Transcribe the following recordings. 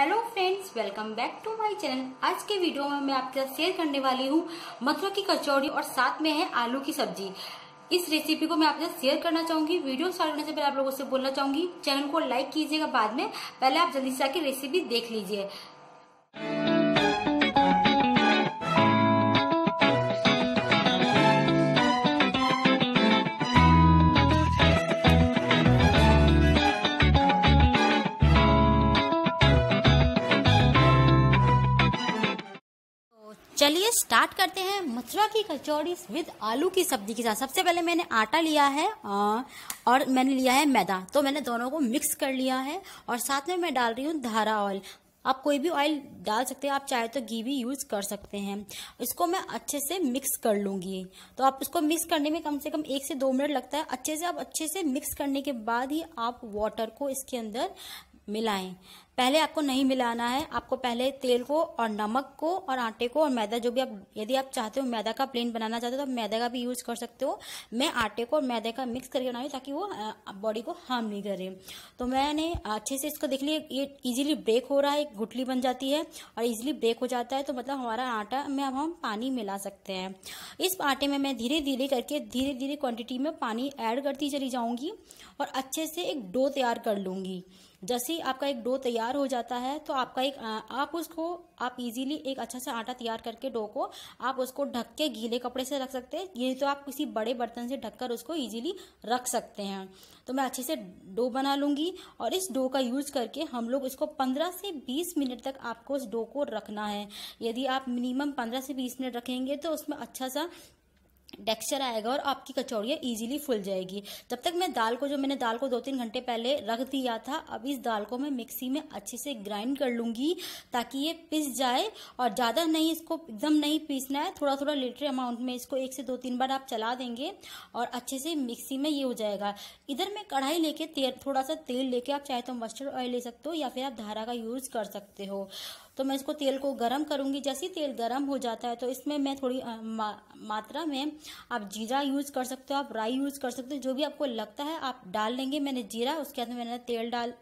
hello friends welcome back to my channel आज के video में मैं आपके साथ शेयर करने वाली हूँ मथुरा की कचौड़ी और साथ में है आलू की सब्जी इस रेसिपी को मैं आपके साथ शेयर करना चाहूंगी वीडियो स्टार्ट करने से पहले आप लोगों से बोलना चाहूंगी चैनल को लाइक कीजिएगा बाद में पहले आप जल्दी से आके रेसिपी देख लीजिए स्टार्ट करते हैं मथुरा की कचौड़ी विद आलू की सब्जी के साथ सबसे पहले मैंने आटा लिया है और मैंने लिया है मैदा तो मैंने दोनों को मिक्स कर लिया है और साथ में मैं डाल रही हूँ धारा ऑयल आप कोई भी ऑयल डाल सकते हैं आप चाहे तो घी भी यूज़ कर सकते हैं इसको मैं अच्छे से मिक्स कर लूंगी तो आप इसको मिक्स करने में कम से कम एक से दो मिनट लगता है अच्छे से आप अच्छे से मिक्स करने के बाद ही आप वाटर को इसके अंदर मिलाएं पहले आपको नहीं मिलाना है आपको पहले तेल को और नमक को और आटे को और मैदा जो भी आप यदि आप चाहते हो मैदा का प्लेन बनाना चाहते हो तो आप मैदा का भी यूज़ कर सकते हो मैं आटे को और मैदे का मिक्स करके बनाऊँ ताकि वो बॉडी को हार्म नहीं करे तो मैंने अच्छे से इसको देख लिया ये इजीली ब्रेक हो रहा है एक गुटली बन जाती है और इजिली ब्रेक हो जाता है तो मतलब हमारा आटा में अब हम पानी मिला सकते हैं इस आटे में मैं धीरे धीरे करके धीरे धीरे क्वान्टिटी में पानी ऐड करती चली जाऊँगी और अच्छे से एक डो तैयार कर लूँगी जैसे ही आपका एक डो तैयार हो जाता है तो आपका एक आप उसको आप इजीली एक अच्छा सा आटा तैयार करके डो को आप उसको ढक के गीले कपड़े से रख सकते हैं ये तो आप किसी बड़े बर्तन से ढककर उसको इजीली रख सकते हैं तो मैं अच्छे से डो बना लूंगी और इस डो का यूज करके हम लोग इसको पंद्रह से बीस मिनट तक आपको उस डो को रखना है यदि आप मिनिमम पंद्रह से बीस मिनट रखेंगे तो उसमें अच्छा सा टेक्सचर आएगा और आपकी कचौड़ियाँ इजीली फुल जाएगी जब तक मैं दाल को जो मैंने दाल को दो तीन घंटे पहले रख दिया था अब इस दाल को मैं मिक्सी में अच्छे से ग्राइंड कर लूँगी ताकि ये पिस जाए और ज़्यादा नहीं इसको एकदम नहीं पीसना है थोड़ा थोड़ा लीटर अमाउंट में इसको एक से दो तीन बार आप चला देंगे और अच्छे से मिक्सी में ये हो जाएगा इधर मैं कढ़ाई लेके थोड़ा सा तेल लेके आप चाहे तो मस्टर्ड ऑयल ले सकते हो या फिर आप धारा का यूज़ कर सकते हो तो मैं इसको तेल को गर्म करूँगी जैसे ही तेल गर्म हो जाता है तो इसमें मैं थोड़ी मा, मात्रा में आप जीरा यूज़ कर सकते हो आप राई यूज़ कर सकते हो जो भी आपको लगता है आप डाल लेंगे मैंने जीरा उसके अंदर मैंने तेल डाल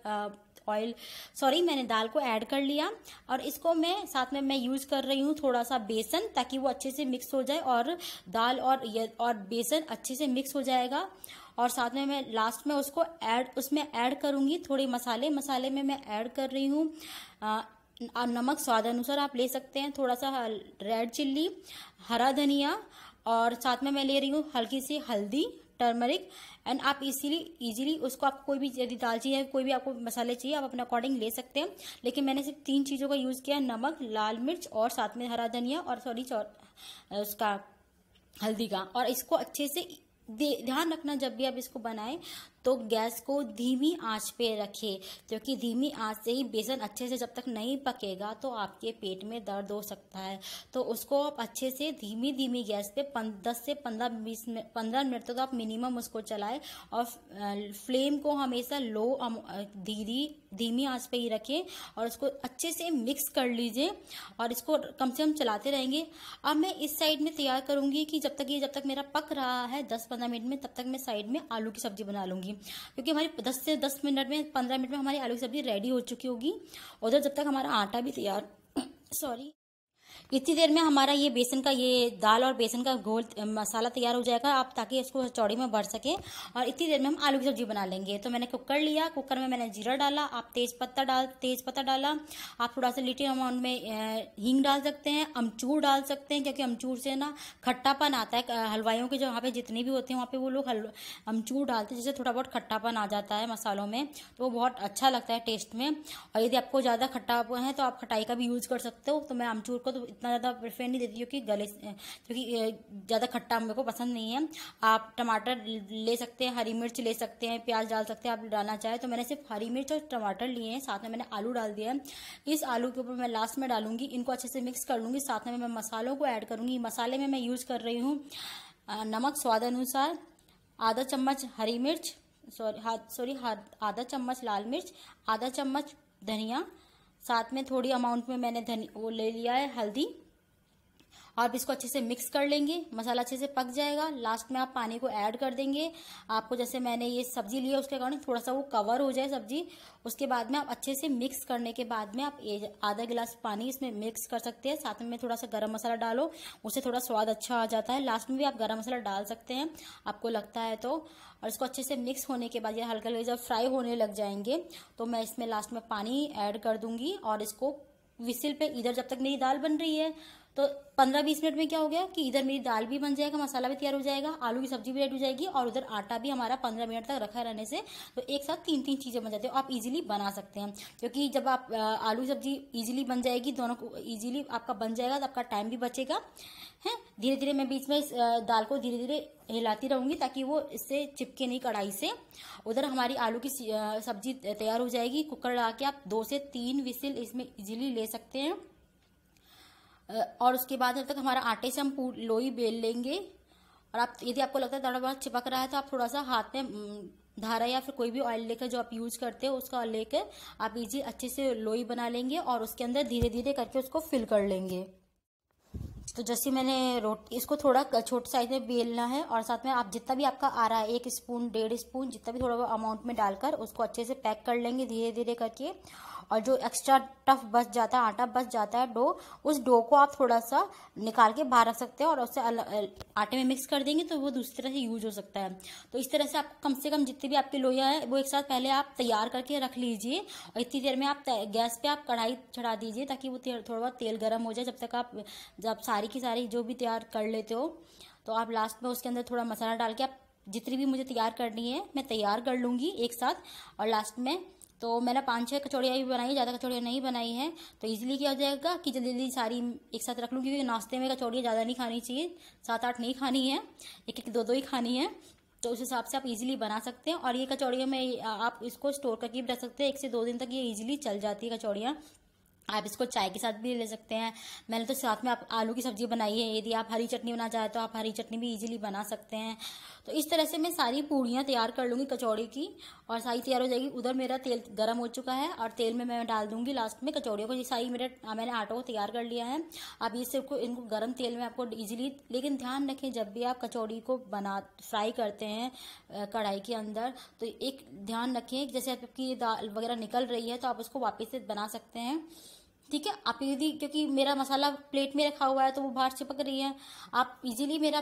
ऑयल सॉरी मैंने दाल को ऐड कर लिया और इसको मैं साथ में मैं यूज़ कर रही हूँ थोड़ा सा बेसन ताकि वो अच्छे से मिक्स हो जाए और दाल और और बेसन अच्छे से मिक्स हो जाएगा और साथ में मैं लास्ट में उसको ऐड उसमें ऐड करूँगी थोड़े मसाले मसाले में मैं ऐड कर रही हूँ नमक स्वाद अनुसार आप ले सकते हैं थोड़ा सा रेड चिल्ली हरा धनिया और साथ में मैं ले रही हूँ हल्की सी हल्दी टर्मरिक एंड आप इसीलिए इजीली उसको आप कोई भी यदि दाल चाहिए कोई भी आपको मसाले चाहिए आप अपने अकॉर्डिंग ले सकते हैं लेकिन मैंने सिर्फ तीन चीज़ों का यूज़ किया नमक लाल मिर्च और साथ में हरा धनिया और सॉरी उसका हल्दी का और इसको अच्छे से ध्यान रखना जब भी आप इसको बनाए तो गैस को धीमी आंच पे रखें क्योंकि धीमी आंच से ही बेसन अच्छे से जब तक नहीं पकेगा तो आपके पेट में दर्द हो सकता है तो उसको आप अच्छे से धीमी धीमी गैस पे दस से पंद्रह बीस पंद्रह मिनट तक तो आप मिनिमम उसको चलाएं और फ्लेम को हमेशा लो धीरे धीमी आंच पे ही रखें और इसको अच्छे से मिक्स कर लीजिए और इसको कम से कम चलाते रहेंगे अब मैं इस साइड में तैयार करूंगी कि जब तक ये जब तक मेरा पक रहा है दस पंद्रह मिनट में तब तक मैं साइड में आलू की सब्जी बना लूंगी क्योंकि हमारी दस से दस मिनट में पंद्रह मिनट में हमारी आलू की सब्जी रेडी हो चुकी होगी उधर जब तक हमारा आटा भी तैयार सॉरी इतनी देर में हमारा ये बेसन का ये दाल और बेसन का घोल मसाला तैयार हो जाएगा आप ताकि इसको चौड़ी में भर सके और इतनी देर में हम आलू की सब्जी बना लेंगे तो मैंने कुकर लिया कुकर में मैंने जीरा डाला आप तेज पत्ता डाल तेज पत्ता डाला आप थोड़ा सा लिटिल अमाउंट में हींग डाल सकते हैं अमचूर डाल सकते हैं क्योंकि अमचूर से ना खट्टापन आता है हलवाइयों के जो वहाँ पे जितने भी होते हैं वहाँ पे वो लोग अमचूर डालते हैं जिससे थोड़ा बहुत खट्टापन आ जाता है मसालों में तो वो बहुत अच्छा लगता है टेस्ट में और यदि आपको ज़्यादा खट्टा है तो आप खटाई का भी यूज़ कर सकते हो तो मैं अमचूर को तो इतना ज़्यादा प्रेफर नहीं देती क्योंकि गले क्योंकि ज़्यादा खट्टा मेरे को पसंद नहीं है आप टमाटर ले सकते हैं हरी मिर्च ले सकते हैं प्याज डाल सकते हैं आप डालना चाहें तो मैंने सिर्फ हरी मिर्च और टमाटर लिए हैं साथ में मैंने आलू डाल दिया है इस आलू के ऊपर मैं लास्ट में डालूंगी इनको अच्छे से मिक्स कर लूँगी साथ में मैं मसालों को ऐड करूँगी मसाले में मैं यूज़ कर रही हूँ नमक स्वाद अनुसार आधा चम्मच हरी मिर्च सॉरी सॉरी हाथ आधा चम्मच लाल मिर्च आधा चम्मच धनिया साथ में थोड़ी अमाउंट में मैंने धनी वो ले लिया है हल्दी और इसको अच्छे से मिक्स कर लेंगे मसाला अच्छे से पक जाएगा लास्ट में आप पानी को ऐड कर देंगे आपको जैसे मैंने ये सब्जी लिया उसके कारण थोड़ा सा वो कवर हो जाए सब्जी उसके बाद में आप अच्छे से मिक्स करने के बाद में आप आधा गिलास पानी इसमें मिक्स कर सकते हैं साथ में थोड़ा सा गर्म मसाला डालो उससे थोड़ा स्वाद अच्छा आ जाता है लास्ट में भी आप गर्म मसाला डाल सकते हैं आपको लगता है तो और इसको अच्छे से मिक्स होने के बाद ये हल्का हल्का जब फ्राई होने लग जाएंगे तो मैं इसमें लास्ट में पानी ऐड कर दूंगी और इसको विसिल पे इधर जब तक मेरी दाल बन रही है तो पंद्रह बीस मिनट में क्या हो गया कि इधर मेरी दाल भी बन जाएगा मसाला भी तैयार हो जाएगा आलू की सब्जी भी रेडी हो जाएगी और उधर आटा भी हमारा पंद्रह मिनट तक रखा रहने से तो एक साथ तीन तीन चीज़ें बन जाती है आप इजीली बना सकते हैं क्योंकि जब आप आलू की सब्जी इजीली बन जाएगी दोनों को ईजिली आपका बन जाएगा तो आपका टाइम भी बचेगा है धीरे धीरे मैं बीच में दाल को धीरे धीरे हिलाती रहूँगी ताकि वो इससे चिपके नहीं कढ़ाई से उधर हमारी आलू की सब्जी तैयार हो जाएगी कुकर लगा के आप दो से तीन विसिल इसमें ईजिली ले सकते हैं और उसके बाद जब तक हमारा आटे से हम लोई बेल लेंगे और आप यदि आपको लगता है दड़ा बाढ़ चिपक रहा है तो आप थोड़ा सा हाथ में धारा या फिर कोई भी ऑयल लेकर जो आप यूज करते हो उसका लेकर आप इजी अच्छे से लोई बना लेंगे और उसके अंदर धीरे धीरे करके उसको फिल कर लेंगे तो जैसे मैंने रोटी इसको थोड़ा छोटे साइज में बेलना है और साथ में आप जितना भी आपका आ रहा है एक स्पून डेढ़ स्पून जितना भी थोड़ा अमाउंट में डालकर उसको अच्छे से पैक कर लेंगे धीरे धीरे करके और जो एक्स्ट्रा टफ बच जाता है आटा बच जाता है डो उस डो को आप थोड़ा सा निकाल के बाहर रख सकते हैं और उसे आटे में मिक्स कर देंगे तो वो दूसरी तरह से यूज हो सकता है तो इस तरह से आप कम से कम जितनी भी आपकी लोहिया है वो एक साथ पहले आप तैयार करके रख लीजिए और इतनी देर में आप गैस पे आप कढ़ाई चढ़ा दीजिए ताकि वो थोड़ा तेल गर्म हो जाए जब तक आप जब सारी की सारी जो भी तैयार कर लेते हो तो आप लास्ट में उसके अंदर थोड़ा मसाला डाल के आप जितनी भी मुझे तैयार करनी है मैं तैयार कर लूँगी एक साथ और लास्ट में तो मैंने पाँच छः कचौड़ियाँ भी बनाई ज़्यादा कचौड़ियाँ नहीं बनाई हैं तो ईजिली क्या हो जाएगा कि जल्दी जल्दी सारी एक साथ रख लूँ क्योंकि नाश्ते में कचौड़ियाँ ज़्यादा नहीं खानी चाहिए सात आठ नहीं खानी है एक एक दो दो ही खानी है तो उस हिसाब से आप इजीली बना सकते हैं और ये कचौड़ियों में आप इसको स्टोर करके भी रख सकते हैं एक से दो दिन तक ये इजीली चल जाती है कचौड़ियाँ आप इसको चाय के साथ भी ले सकते हैं मैंने तो साथ में आप आलू की सब्जी बनाई है यदि आप हरी चटनी बना चाहें तो आप हरी चटनी भी इजीली बना सकते हैं तो इस तरह से मैं सारी पूड़ियाँ तैयार कर लूँगी कचौड़ी की और सारी तैयार हो जाएगी उधर मेरा तेल गर्म हो चुका है और तेल में मैं डाल दूँगी लास्ट में कचौड़ियों को ये सारी मेरा मैंने आटा को तैयार कर लिया है अब ये सिर्फ इनको गर्म तेल में आपको ईजिली लेकिन ध्यान रखें जब भी आप कचौड़ी को बना फ्राई करते हैं कढ़ाई के अंदर तो एक ध्यान रखें जैसे आपकी दाल वगैरह निकल रही है तो आप उसको वापस से बना सकते हैं ठीक है आप यदि क्योंकि मेरा मसाला प्लेट में रखा हुआ है तो वो बाहर चिपक रही है आप इजीली मेरा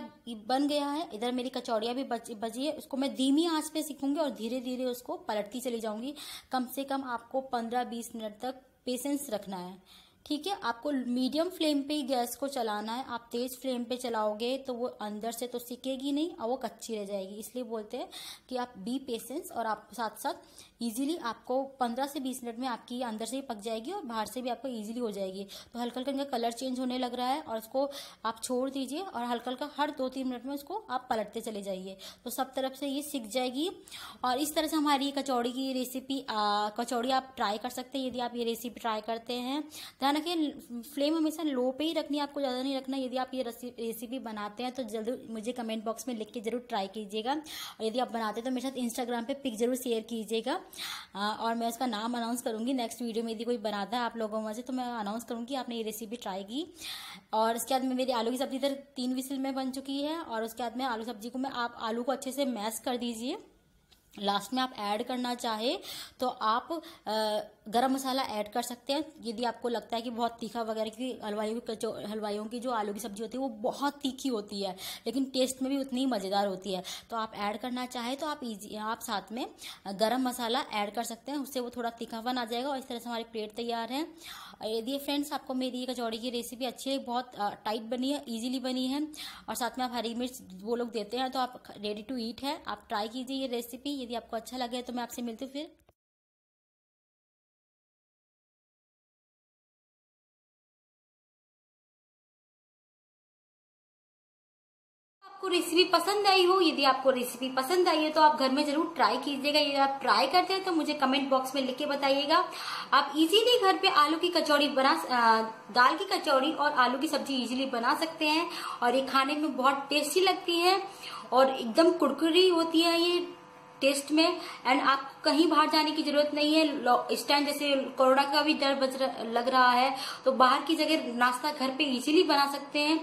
बन गया है इधर मेरी कचौड़ियाँ भी बच बची है उसको मैं धीमी आंच पे सीखूंगी और धीरे धीरे उसको पलटती चली जाऊंगी कम से कम आपको पंद्रह बीस मिनट तक पेशेंस रखना है ठीक है आपको मीडियम फ्लेम पे ही गैस को चलाना है आप तेज फ्लेम पे चलाओगे तो वो अंदर से तो सिकेगी नहीं और वो कच्ची रह जाएगी इसलिए बोलते हैं कि आप बी पेशेंस और आप साथ साथ इजीली आपको 15 से 20 मिनट में आपकी अंदर से ही पक जाएगी और बाहर से भी आपको इजीली हो जाएगी तो हल्का हल्का इनका कलर चेंज होने लग रहा है और उसको आप छोड़ दीजिए और हल्का हल्का हर दो तीन मिनट में उसको आप पलटते चले जाइए तो सब तरफ से ये सीख जाएगी और इस तरह से हमारी कचौड़ी की रेसिपी कचौड़ी आप ट्राई कर सकते हैं यदि आप ये रेसिपी ट्राई करते हैं ध्यान ध्यान रखिए फ्लेम हमेशा लो पे ही रखनी है आपको ज़्यादा नहीं रखना यदि आप ये रेसिपी बनाते हैं तो जरूर मुझे कमेंट बॉक्स में लिख के जरूर ट्राई कीजिएगा और यदि आप बनाते हैं तो मेरे साथ इंस्टाग्राम पे पिक जरूर शेयर कीजिएगा और मैं उसका नाम अनाउंस करूँगी नेक्स्ट वीडियो में यदि कोई बनाता है आप लोगों में से तो मैं अनाउंस करूँगी आपने ये रेसिपी ट्राई की और इसके बाद में मेरी आलू की सब्जी इधर तीन विसिल में बन चुकी है और उसके बाद में आलू सब्जी को मैं आप आलू को अच्छे से मैश कर दीजिए लास्ट में आप ऐड करना चाहे तो आप गरम मसाला ऐड कर सकते हैं यदि आपको लगता है कि बहुत तीखा वगैरह की हलवाइयों की जो हलवाइयों की जो आलू की सब्जी होती है वो बहुत तीखी होती है लेकिन टेस्ट में भी उतनी ही मज़ेदार होती है तो आप ऐड करना चाहें तो आप इजी आप साथ में गरम मसाला ऐड कर सकते हैं उससे वो थोड़ा तीखापन आ जाएगा और इस तरह से हमारी प्लेट तैयार है यदि फ्रेंड्स आपको मेरी ये कचौड़ी की रेसिपी अच्छी है बहुत टाइट बनी है ईजिली बनी है और साथ में आप हरी मिर्च वो लोग देते हैं तो आप रेडी टू ईट है आप ट्राई कीजिए ये रेसिपी यदि आपको अच्छा लगे तो मैं आपसे मिलती हूँ फिर आपको रेसिपी पसंद आई हो यदि आपको रेसिपी पसंद आई है तो आप घर में जरूर ट्राई कीजिएगा यदि आप ट्राई करते हैं तो मुझे कमेंट बॉक्स में लिख के बताइएगा आप इजीली घर पे आलू की कचौड़ी बना दाल की कचौड़ी और आलू की सब्जी इजीली बना सकते हैं और ये खाने में बहुत टेस्टी लगती है और एकदम कुरकुरी होती है ये टेस्ट में एंड आपको कहीं बाहर जाने की जरूरत नहीं है इस टाइम जैसे कोरोना का भी डर बज लग रहा है तो बाहर की जगह नाश्ता घर पे इजीली बना सकते हैं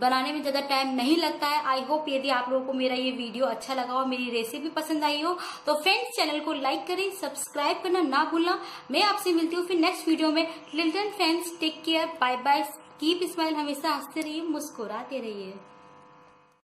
बनाने में ज़्यादा टाइम नहीं लगता है आई होप यदि आप लोगों को मेरा ये वीडियो अच्छा लगा हो मेरी रेसिपी पसंद आई हो तो फ्रेंड्स चैनल को लाइक करें सब्सक्राइब करना ना भूलना मैं आपसे मिलती हूँ फिर नेक्स्ट वीडियो में लिल्टन friends take care bye bye keep smile हमेशा हंसते रहिए मुस्कुराते रहिए